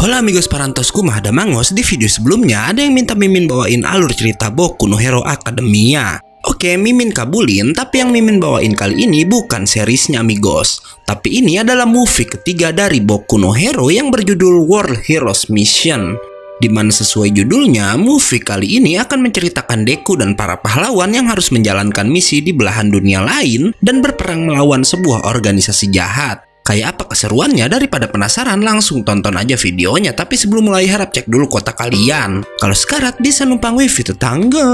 Hola amigos parantos kumah Mangos. Di video sebelumnya ada yang minta Mimin bawain alur cerita Boku no Hero Academia Oke Mimin kabulin tapi yang Mimin bawain kali ini bukan seriesnya amigos Tapi ini adalah movie ketiga dari Boku no Hero yang berjudul World Heroes Mission Dimana sesuai judulnya, movie kali ini akan menceritakan Deku dan para pahlawan yang harus menjalankan misi di belahan dunia lain dan berperang melawan sebuah organisasi jahat. Kayak apa keseruannya? Daripada penasaran, langsung tonton aja videonya. Tapi sebelum mulai, harap cek dulu kota kalian. Kalau sekarat, bisa numpang wifi tetangga.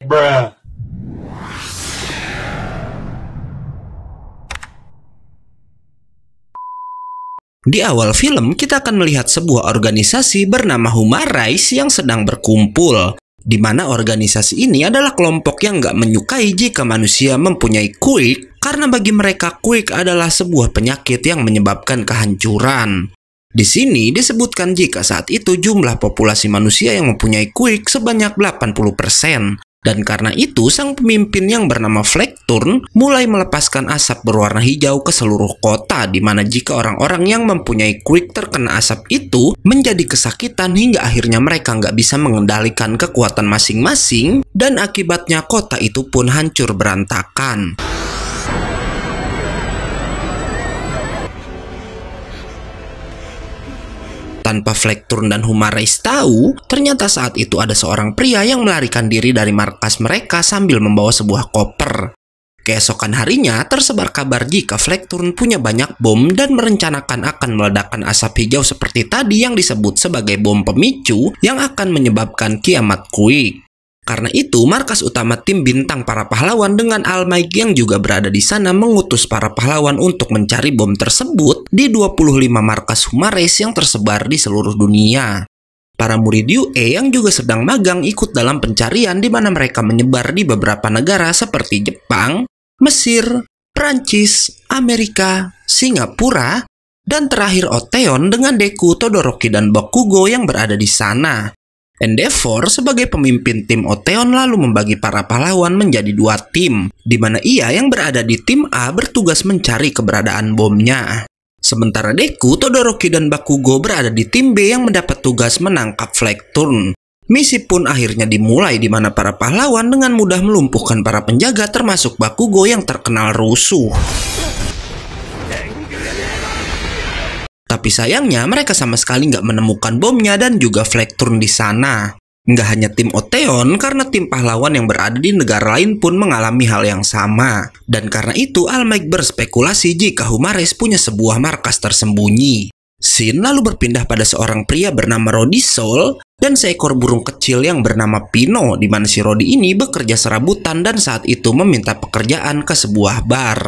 Bruh. Di awal film, kita akan melihat sebuah organisasi bernama Humarais yang sedang berkumpul di mana organisasi ini adalah kelompok yang nggak menyukai jika manusia mempunyai kuik karena bagi mereka kuik adalah sebuah penyakit yang menyebabkan kehancuran. Di sini disebutkan jika saat itu jumlah populasi manusia yang mempunyai kuik sebanyak 80%, dan karena itu, sang pemimpin yang bernama Flekturn mulai melepaskan asap berwarna hijau ke seluruh kota di mana jika orang-orang yang mempunyai Quick terkena asap itu menjadi kesakitan hingga akhirnya mereka nggak bisa mengendalikan kekuatan masing-masing dan akibatnya kota itu pun hancur berantakan. Tanpa Flekturn dan Humarais tahu, ternyata saat itu ada seorang pria yang melarikan diri dari markas mereka sambil membawa sebuah koper. Keesokan harinya, tersebar kabar jika Flekturn punya banyak bom dan merencanakan akan meledakkan asap hijau seperti tadi yang disebut sebagai bom pemicu yang akan menyebabkan kiamat kuik. Karena itu, markas utama tim bintang para pahlawan dengan Al Mike yang juga berada di sana mengutus para pahlawan untuk mencari bom tersebut di 25 markas Humares yang tersebar di seluruh dunia. Para murid UE yang juga sedang magang ikut dalam pencarian di mana mereka menyebar di beberapa negara seperti Jepang, Mesir, Prancis, Amerika, Singapura, dan terakhir Oteon dengan Deku, Todoroki, dan Bakugo yang berada di sana. Endeavor sebagai pemimpin tim Oteon lalu membagi para pahlawan menjadi dua tim, di mana ia yang berada di tim A bertugas mencari keberadaan bomnya. Sementara Deku, Todoroki, dan Bakugo berada di tim B yang mendapat tugas menangkap Flecturn. Misi pun akhirnya dimulai di mana para pahlawan dengan mudah melumpuhkan para penjaga termasuk Bakugo yang terkenal rusuh. Tapi sayangnya mereka sama sekali nggak menemukan bomnya dan juga turn di sana. Nggak hanya tim Oteon, karena tim pahlawan yang berada di negara lain pun mengalami hal yang sama. Dan karena itu, Almec berspekulasi jika Humares punya sebuah markas tersembunyi. Sin lalu berpindah pada seorang pria bernama Rodi Sol dan seekor burung kecil yang bernama Pino di mana si Rodi ini bekerja serabutan dan saat itu meminta pekerjaan ke sebuah bar.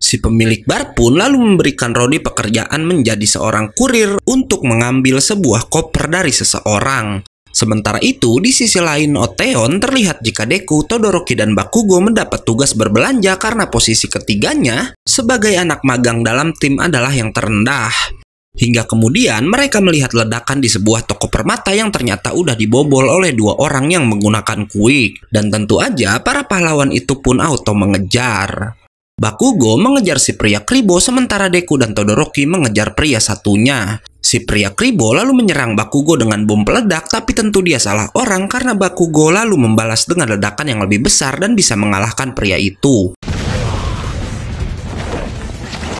Si pemilik bar pun lalu memberikan Rodi pekerjaan menjadi seorang kurir untuk mengambil sebuah koper dari seseorang. Sementara itu, di sisi lain Oteon terlihat jika Deku, Todoroki, dan Bakugo mendapat tugas berbelanja karena posisi ketiganya sebagai anak magang dalam tim adalah yang terendah. Hingga kemudian mereka melihat ledakan di sebuah toko permata yang ternyata udah dibobol oleh dua orang yang menggunakan kuik. Dan tentu aja para pahlawan itu pun auto mengejar. Bakugo mengejar si pria Kribo sementara Deku dan Todoroki mengejar pria satunya. Si pria Kribo lalu menyerang Bakugo dengan bom peledak tapi tentu dia salah orang karena Bakugo lalu membalas dengan ledakan yang lebih besar dan bisa mengalahkan pria itu.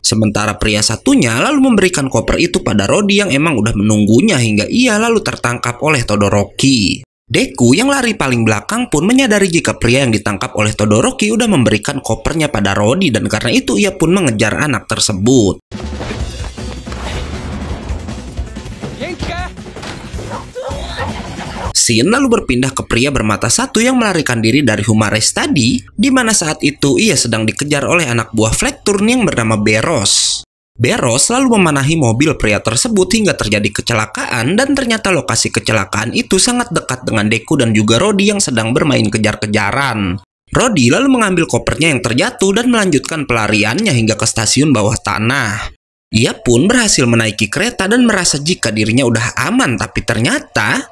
Sementara pria satunya lalu memberikan koper itu pada Rodi yang emang udah menunggunya hingga ia lalu tertangkap oleh Todoroki. Deku yang lari paling belakang pun menyadari jika pria yang ditangkap oleh Todoroki udah memberikan kopernya pada Rodi dan karena itu ia pun mengejar anak tersebut. Sin lalu berpindah ke pria bermata satu yang melarikan diri dari Humares tadi, di mana saat itu ia sedang dikejar oleh anak buah Flecturn yang bernama Beros. Bero selalu memanahi mobil pria tersebut hingga terjadi kecelakaan dan ternyata lokasi kecelakaan itu sangat dekat dengan Deku dan juga Rodi yang sedang bermain kejar-kejaran. Rodi lalu mengambil kopernya yang terjatuh dan melanjutkan pelariannya hingga ke stasiun bawah tanah. Ia pun berhasil menaiki kereta dan merasa jika dirinya udah aman tapi ternyata...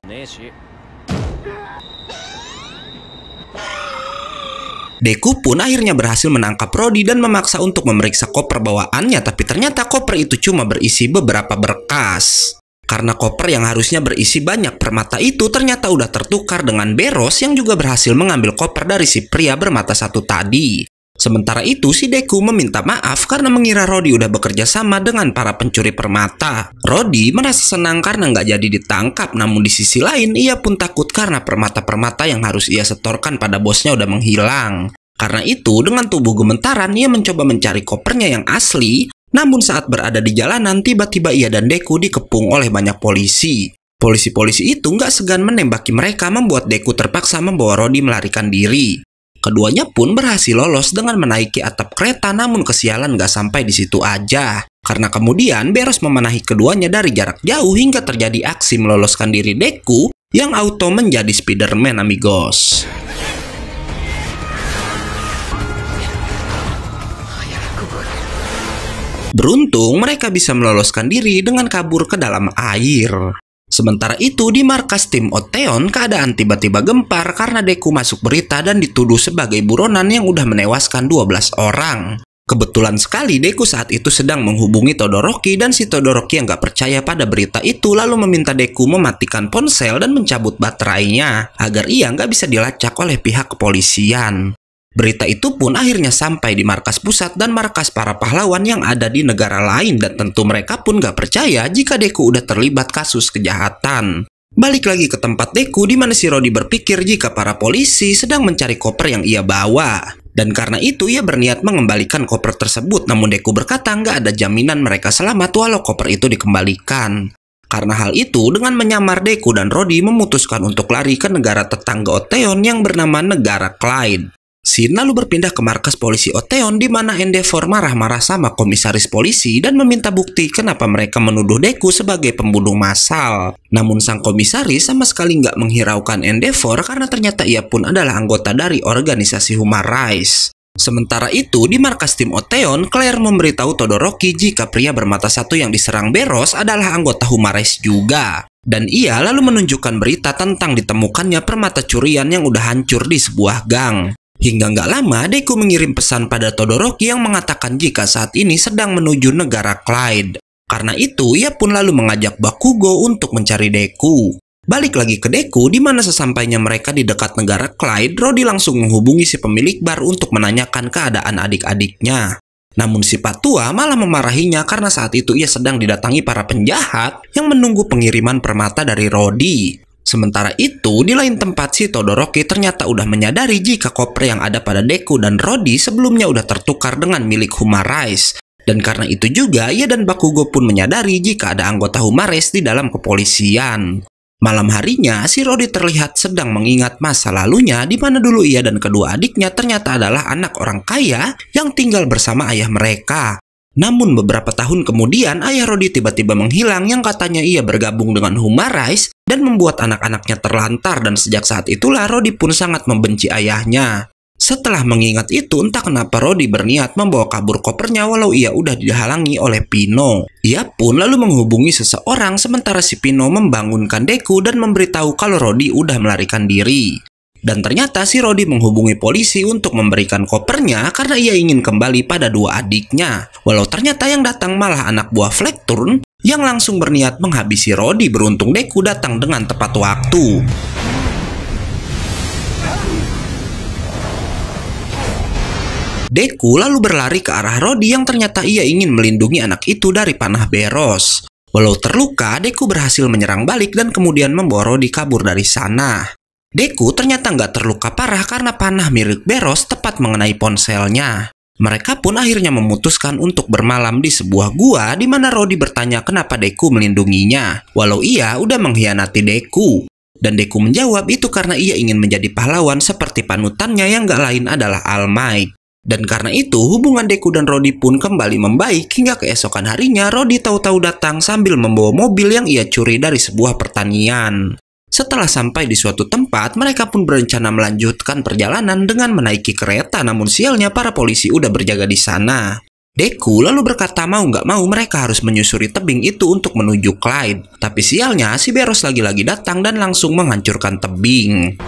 Deku pun akhirnya berhasil menangkap Rodi dan memaksa untuk memeriksa koper bawaannya tapi ternyata koper itu cuma berisi beberapa berkas. Karena koper yang harusnya berisi banyak permata itu ternyata udah tertukar dengan Beros yang juga berhasil mengambil koper dari si pria bermata satu tadi. Sementara itu, si Deku meminta maaf karena mengira Rodi udah bekerja sama dengan para pencuri permata. Rodi merasa senang karena nggak jadi ditangkap, namun di sisi lain ia pun takut karena permata-permata yang harus ia setorkan pada bosnya udah menghilang. Karena itu, dengan tubuh gementaran, ia mencoba mencari kopernya yang asli, namun saat berada di jalanan, tiba-tiba ia dan Deku dikepung oleh banyak polisi. Polisi-polisi itu nggak segan menembaki mereka membuat Deku terpaksa membawa Rodi melarikan diri. Keduanya pun berhasil lolos dengan menaiki atap kereta namun kesialan gak sampai di situ aja. Karena kemudian Beros memanahi keduanya dari jarak jauh hingga terjadi aksi meloloskan diri Deku yang auto menjadi Spider-Man amigos. Beruntung mereka bisa meloloskan diri dengan kabur ke dalam air. Sementara itu, di markas tim Oteon, keadaan tiba-tiba gempar karena Deku masuk berita dan dituduh sebagai buronan yang udah menewaskan 12 orang. Kebetulan sekali Deku saat itu sedang menghubungi Todoroki dan si Todoroki yang gak percaya pada berita itu lalu meminta Deku mematikan ponsel dan mencabut baterainya agar ia gak bisa dilacak oleh pihak kepolisian. Berita itu pun akhirnya sampai di markas pusat dan markas para pahlawan yang ada di negara lain dan tentu mereka pun gak percaya jika Deku udah terlibat kasus kejahatan. Balik lagi ke tempat Deku di mana si Rodi berpikir jika para polisi sedang mencari koper yang ia bawa. Dan karena itu ia berniat mengembalikan koper tersebut namun Deku berkata gak ada jaminan mereka selamat walau koper itu dikembalikan. Karena hal itu, dengan menyamar Deku dan Rodi memutuskan untuk lari ke negara tetangga Oteon yang bernama negara Clyde. Sina lalu berpindah ke markas polisi Oteon di mana Endeavor marah-marah sama komisaris polisi dan meminta bukti kenapa mereka menuduh Deku sebagai pembunuh massal. Namun sang komisaris sama sekali nggak menghiraukan Endeavor karena ternyata ia pun adalah anggota dari organisasi Human Rights. Sementara itu, di markas tim Oteon, Claire memberitahu Todoroki jika pria bermata satu yang diserang Beros adalah anggota Humares juga. Dan ia lalu menunjukkan berita tentang ditemukannya permata curian yang udah hancur di sebuah gang. Hingga nggak lama, Deku mengirim pesan pada Todoroki yang mengatakan jika saat ini sedang menuju negara Clyde. Karena itu, ia pun lalu mengajak Bakugo untuk mencari Deku. Balik lagi ke Deku, di mana sesampainya mereka di dekat negara Clyde, Rodi langsung menghubungi si pemilik bar untuk menanyakan keadaan adik-adiknya. Namun si Patua malah memarahinya karena saat itu ia sedang didatangi para penjahat yang menunggu pengiriman permata dari Rodi. Sementara itu, di lain tempat si Todoroki ternyata udah menyadari jika koper yang ada pada Deku dan Rodi sebelumnya udah tertukar dengan milik Humarais. Dan karena itu juga, ia dan Bakugo pun menyadari jika ada anggota Humarais di dalam kepolisian. Malam harinya, si Rodi terlihat sedang mengingat masa lalunya di mana dulu ia dan kedua adiknya ternyata adalah anak orang kaya yang tinggal bersama ayah mereka. Namun beberapa tahun kemudian ayah Rodi tiba-tiba menghilang yang katanya ia bergabung dengan Humarais dan membuat anak-anaknya terlantar dan sejak saat itulah Rodi pun sangat membenci ayahnya. Setelah mengingat itu, entah kenapa Rodi berniat membawa kabur kopernya walau ia udah dihalangi oleh Pino. Ia pun lalu menghubungi seseorang sementara si Pino membangunkan Deku dan memberitahu kalau Rodi udah melarikan diri. Dan ternyata si Rodi menghubungi polisi untuk memberikan kopernya karena ia ingin kembali pada dua adiknya. Walau ternyata yang datang malah anak buah Flekturn yang langsung berniat menghabisi Rodi beruntung Deku datang dengan tepat waktu. Deku lalu berlari ke arah Rodi yang ternyata ia ingin melindungi anak itu dari panah Beros. Walau terluka, Deku berhasil menyerang balik dan kemudian membawa Rodi kabur dari sana. Deku ternyata nggak terluka parah karena panah milik Beros tepat mengenai ponselnya. Mereka pun akhirnya memutuskan untuk bermalam di sebuah gua di mana Rodi bertanya kenapa Deku melindunginya, walau ia udah mengkhianati Deku. Dan Deku menjawab itu karena ia ingin menjadi pahlawan seperti panutannya yang gak lain adalah All Might. Dan karena itu hubungan Deku dan Rodi pun kembali membaik hingga keesokan harinya Rodi tahu-tahu datang sambil membawa mobil yang ia curi dari sebuah pertanian. Setelah sampai di suatu tempat, mereka pun berencana melanjutkan perjalanan dengan menaiki kereta namun sialnya para polisi udah berjaga di sana. Deku lalu berkata mau nggak mau mereka harus menyusuri tebing itu untuk menuju Clyde. Tapi sialnya si Beros lagi-lagi datang dan langsung menghancurkan tebing.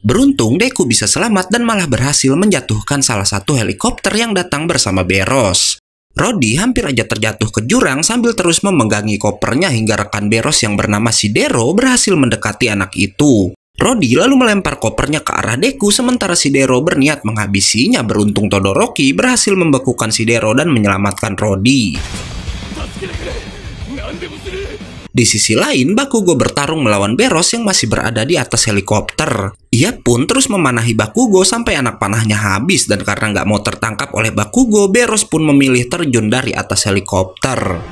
Beruntung Deku bisa selamat dan malah berhasil menjatuhkan salah satu helikopter yang datang bersama Beros. Rodi hampir aja terjatuh ke jurang sambil terus memegangi kopernya hingga rekan Beros yang bernama Sidero berhasil mendekati anak itu. Rodi lalu melempar kopernya ke arah Deku sementara Sidero berniat menghabisinya beruntung Todoroki berhasil membekukan Sidero dan menyelamatkan Rodi. Di sisi lain, Bakugo bertarung melawan Beros yang masih berada di atas helikopter. Ia pun terus memanahi Bakugo sampai anak panahnya habis dan karena nggak mau tertangkap oleh Bakugo, Beros pun memilih terjun dari atas helikopter.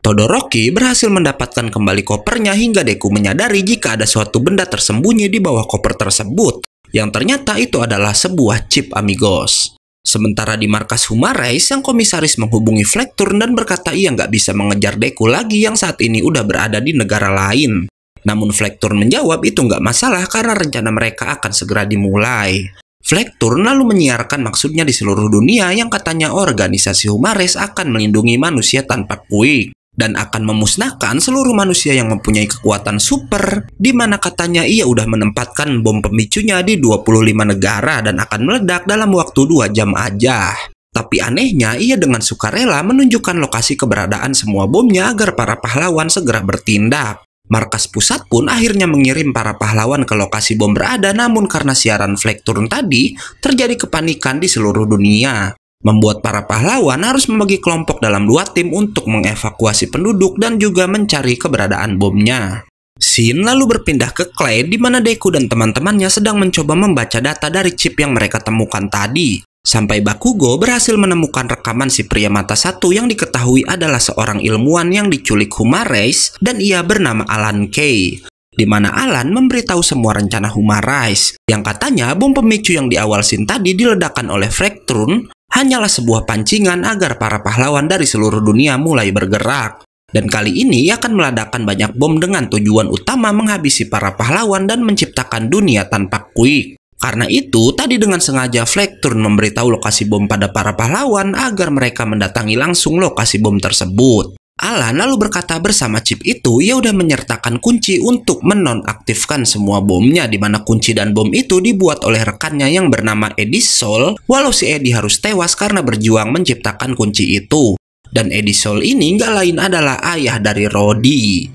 Todoroki berhasil mendapatkan kembali kopernya hingga Deku menyadari jika ada suatu benda tersembunyi di bawah koper tersebut, yang ternyata itu adalah sebuah chip Amigos. Sementara di markas Humarai, sang komisaris menghubungi Flekturn dan berkata ia nggak bisa mengejar Deku lagi yang saat ini udah berada di negara lain. Namun Flekturn menjawab itu nggak masalah karena rencana mereka akan segera dimulai. Flekturn lalu menyiarkan maksudnya di seluruh dunia yang katanya organisasi Humares akan melindungi manusia tanpa kuik dan akan memusnahkan seluruh manusia yang mempunyai kekuatan super di mana katanya ia udah menempatkan bom pemicunya di 25 negara dan akan meledak dalam waktu 2 jam aja. Tapi anehnya ia dengan sukarela menunjukkan lokasi keberadaan semua bomnya agar para pahlawan segera bertindak. Markas pusat pun akhirnya mengirim para pahlawan ke lokasi bom berada namun karena siaran flag turun tadi terjadi kepanikan di seluruh dunia membuat para pahlawan harus membagi kelompok dalam dua tim untuk mengevakuasi penduduk dan juga mencari keberadaan bomnya. Sin lalu berpindah ke Clay di mana Deku dan teman-temannya sedang mencoba membaca data dari chip yang mereka temukan tadi. Sampai Bakugo berhasil menemukan rekaman si pria mata satu yang diketahui adalah seorang ilmuwan yang diculik Humarace dan ia bernama Alan Kay. Di mana Alan memberitahu semua rencana Humarace yang katanya bom pemicu yang di awal sin tadi diledakkan oleh Fractrun hanyalah sebuah pancingan agar para pahlawan dari seluruh dunia mulai bergerak. Dan kali ini ia akan meledakkan banyak bom dengan tujuan utama menghabisi para pahlawan dan menciptakan dunia tanpa quick. Karena itu, tadi dengan sengaja Fleckturn memberitahu lokasi bom pada para pahlawan agar mereka mendatangi langsung lokasi bom tersebut. Alan lalu berkata bersama chip itu ia udah menyertakan kunci untuk menonaktifkan semua bomnya di mana kunci dan bom itu dibuat oleh rekannya yang bernama Eddie Sol walau si Eddie harus tewas karena berjuang menciptakan kunci itu. Dan Eddie Sol ini nggak lain adalah ayah dari Rodi.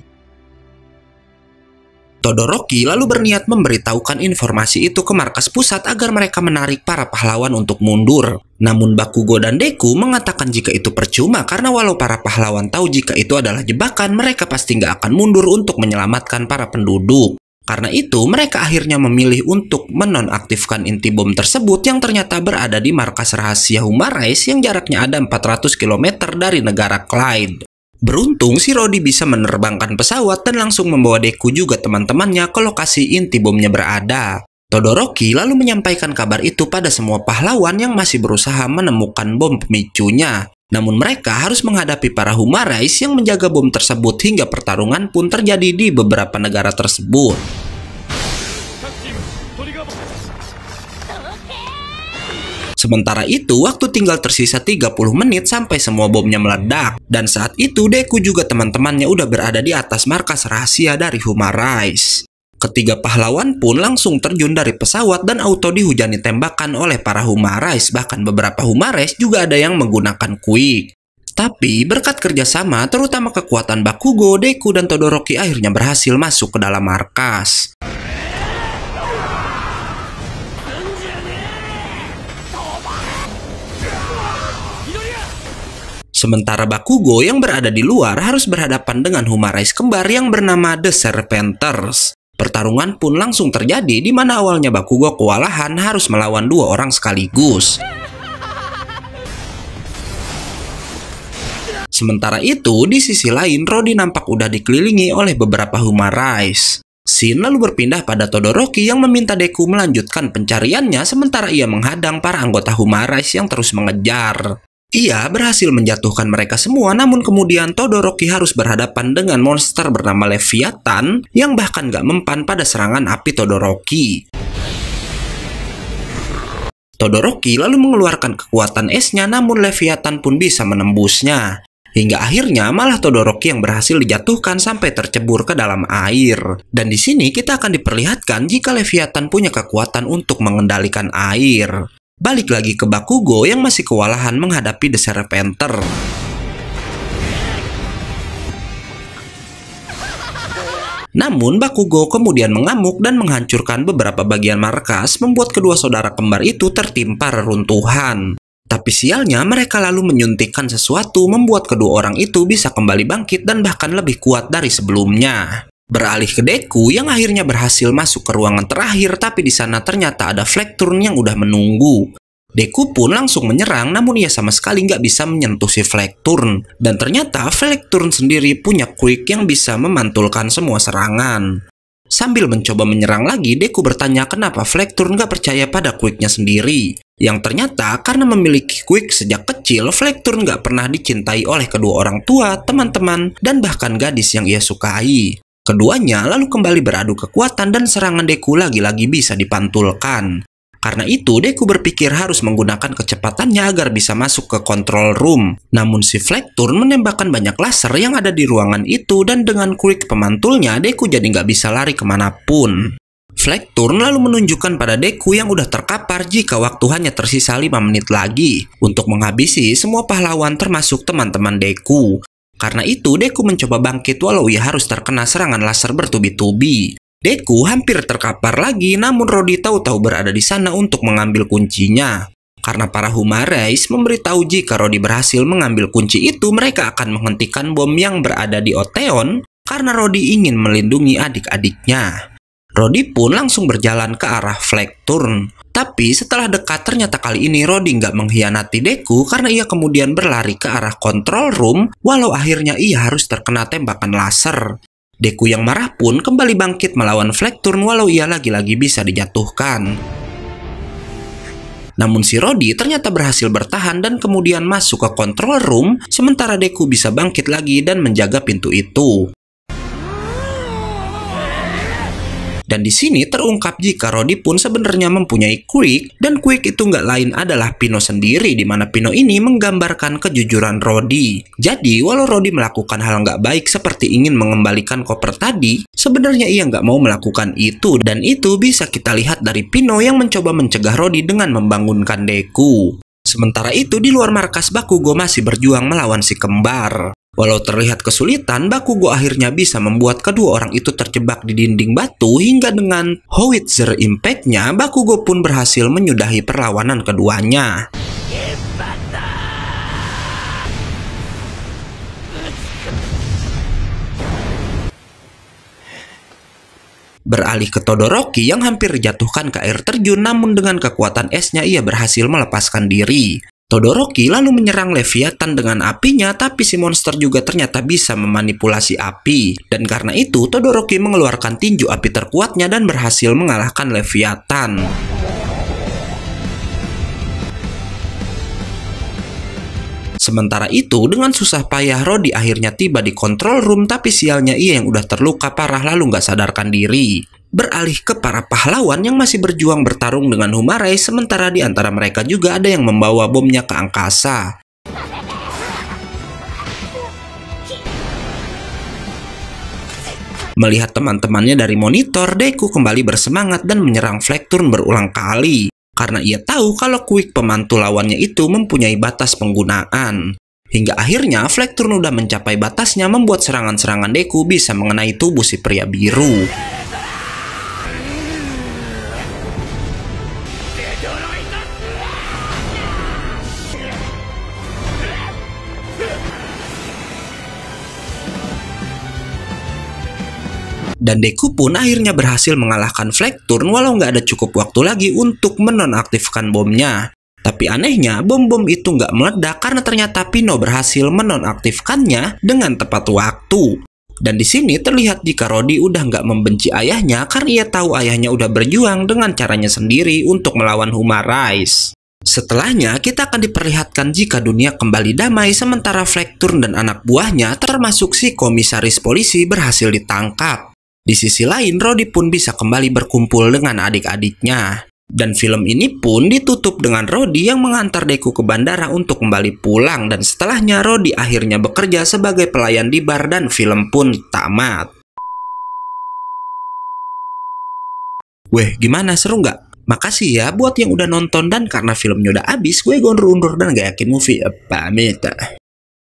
Todoroki lalu berniat memberitahukan informasi itu ke markas pusat agar mereka menarik para pahlawan untuk mundur. Namun Bakugo dan Deku mengatakan jika itu percuma karena walau para pahlawan tahu jika itu adalah jebakan, mereka pasti nggak akan mundur untuk menyelamatkan para penduduk. Karena itu, mereka akhirnya memilih untuk menonaktifkan inti bom tersebut yang ternyata berada di markas rahasia Humarais yang jaraknya ada 400 km dari negara Clyde. Beruntung si Rodi bisa menerbangkan pesawat dan langsung membawa Deku juga teman-temannya ke lokasi inti bomnya berada. Todoroki lalu menyampaikan kabar itu pada semua pahlawan yang masih berusaha menemukan bom pemicunya. Namun mereka harus menghadapi para Humarais yang menjaga bom tersebut hingga pertarungan pun terjadi di beberapa negara tersebut. Sementara itu, waktu tinggal tersisa 30 menit sampai semua bomnya meledak. Dan saat itu, Deku juga teman-temannya udah berada di atas markas rahasia dari Huma Rice. Ketiga pahlawan pun langsung terjun dari pesawat dan auto dihujani tembakan oleh para Humarais. Bahkan beberapa Humarais juga ada yang menggunakan kuik. Tapi berkat kerjasama terutama kekuatan Bakugo, Deku, dan Todoroki akhirnya berhasil masuk ke dalam markas. Sementara Bakugo yang berada di luar harus berhadapan dengan Humarais kembar yang bernama The Serpenters. Pertarungan pun langsung terjadi di mana awalnya Bakugo kewalahan harus melawan dua orang sekaligus. Sementara itu, di sisi lain Rodi nampak udah dikelilingi oleh beberapa Humarais. Shin lalu berpindah pada Todoroki yang meminta Deku melanjutkan pencariannya sementara ia menghadang para anggota Humarais yang terus mengejar. Ia berhasil menjatuhkan mereka semua namun kemudian Todoroki harus berhadapan dengan monster bernama Leviathan yang bahkan gak mempan pada serangan api Todoroki. Todoroki lalu mengeluarkan kekuatan esnya namun Leviathan pun bisa menembusnya. Hingga akhirnya malah Todoroki yang berhasil dijatuhkan sampai tercebur ke dalam air. Dan di sini kita akan diperlihatkan jika Leviathan punya kekuatan untuk mengendalikan air. Balik lagi ke Bakugo yang masih kewalahan menghadapi The Serpenter. Namun Bakugo kemudian mengamuk dan menghancurkan beberapa bagian markas membuat kedua saudara kembar itu tertimpa reruntuhan. Tapi sialnya mereka lalu menyuntikkan sesuatu membuat kedua orang itu bisa kembali bangkit dan bahkan lebih kuat dari sebelumnya. Beralih ke Deku yang akhirnya berhasil masuk ke ruangan terakhir tapi di sana ternyata ada Flecturn yang udah menunggu. Deku pun langsung menyerang namun ia sama sekali nggak bisa menyentuh si Flecturn. Dan ternyata Flecturn sendiri punya Quick yang bisa memantulkan semua serangan. Sambil mencoba menyerang lagi, Deku bertanya kenapa Flecturn gak percaya pada Quicknya sendiri. Yang ternyata karena memiliki Quick sejak kecil, Flecturn gak pernah dicintai oleh kedua orang tua, teman-teman, dan bahkan gadis yang ia sukai. Keduanya lalu kembali beradu kekuatan dan serangan Deku lagi-lagi bisa dipantulkan. Karena itu, Deku berpikir harus menggunakan kecepatannya agar bisa masuk ke control room. Namun si Flecturn menembakkan banyak laser yang ada di ruangan itu dan dengan kulit pemantulnya, Deku jadi nggak bisa lari kemanapun. Flecturn lalu menunjukkan pada Deku yang udah terkapar jika waktu hanya tersisa 5 menit lagi untuk menghabisi semua pahlawan termasuk teman-teman Deku. Karena itu, Deku mencoba bangkit walau ia harus terkena serangan laser bertubi-tubi. Deku hampir terkapar lagi, namun Rodi tahu-tahu berada di sana untuk mengambil kuncinya. Karena para Humarais memberitahu jika Rodi berhasil mengambil kunci itu, mereka akan menghentikan bom yang berada di Oteon karena Rodi ingin melindungi adik-adiknya. Rodi pun langsung berjalan ke arah flag turn. Tapi setelah dekat ternyata kali ini Rodi nggak mengkhianati Deku karena ia kemudian berlari ke arah control room walau akhirnya ia harus terkena tembakan laser. Deku yang marah pun kembali bangkit melawan flag turn walau ia lagi-lagi bisa dijatuhkan. Namun si Rodi ternyata berhasil bertahan dan kemudian masuk ke control room sementara Deku bisa bangkit lagi dan menjaga pintu itu. Dan di sini terungkap jika Rodi pun sebenarnya mempunyai Quick dan Quick itu nggak lain adalah Pino sendiri di mana Pino ini menggambarkan kejujuran Rodi. Jadi walau Rodi melakukan hal nggak baik seperti ingin mengembalikan koper tadi, sebenarnya ia nggak mau melakukan itu dan itu bisa kita lihat dari Pino yang mencoba mencegah Rodi dengan membangunkan Deku. Sementara itu di luar markas Bakugo masih berjuang melawan si kembar. Walau terlihat kesulitan, Bakugo akhirnya bisa membuat kedua orang itu terjebak di dinding batu hingga dengan Howitzer Impact-nya, Bakugo pun berhasil menyudahi perlawanan keduanya. Beralih ke Todoroki yang hampir jatuhkan ke air terjun namun dengan kekuatan esnya ia berhasil melepaskan diri. Todoroki lalu menyerang Leviathan dengan apinya tapi si monster juga ternyata bisa memanipulasi api. Dan karena itu Todoroki mengeluarkan tinju api terkuatnya dan berhasil mengalahkan Leviathan. Sementara itu, dengan susah payah Rodi akhirnya tiba di control room tapi sialnya ia yang udah terluka parah lalu nggak sadarkan diri beralih ke para pahlawan yang masih berjuang bertarung dengan Humarai sementara di antara mereka juga ada yang membawa bomnya ke angkasa. Melihat teman-temannya dari monitor, Deku kembali bersemangat dan menyerang Flecturn berulang kali karena ia tahu kalau Quick pemantu lawannya itu mempunyai batas penggunaan. Hingga akhirnya Flecturn udah mencapai batasnya membuat serangan-serangan Deku bisa mengenai tubuh si pria biru. dan Deku pun akhirnya berhasil mengalahkan Fleckturn walau nggak ada cukup waktu lagi untuk menonaktifkan bomnya. Tapi anehnya, bom-bom itu nggak meledak karena ternyata Pino berhasil menonaktifkannya dengan tepat waktu. Dan di sini terlihat jika Rodi udah nggak membenci ayahnya karena ia tahu ayahnya udah berjuang dengan caranya sendiri untuk melawan Huma Rice. Setelahnya, kita akan diperlihatkan jika dunia kembali damai sementara Flekturn dan anak buahnya termasuk si komisaris polisi berhasil ditangkap. Di sisi lain, Rodi pun bisa kembali berkumpul dengan adik-adiknya. Dan film ini pun ditutup dengan Rodi yang mengantar Deku ke bandara untuk kembali pulang dan setelahnya Rodi akhirnya bekerja sebagai pelayan di bar dan film pun tamat. Weh, gimana seru nggak? Makasih ya buat yang udah nonton dan karena filmnya udah abis, gue gondor undur dan gak yakin movie. Pamit.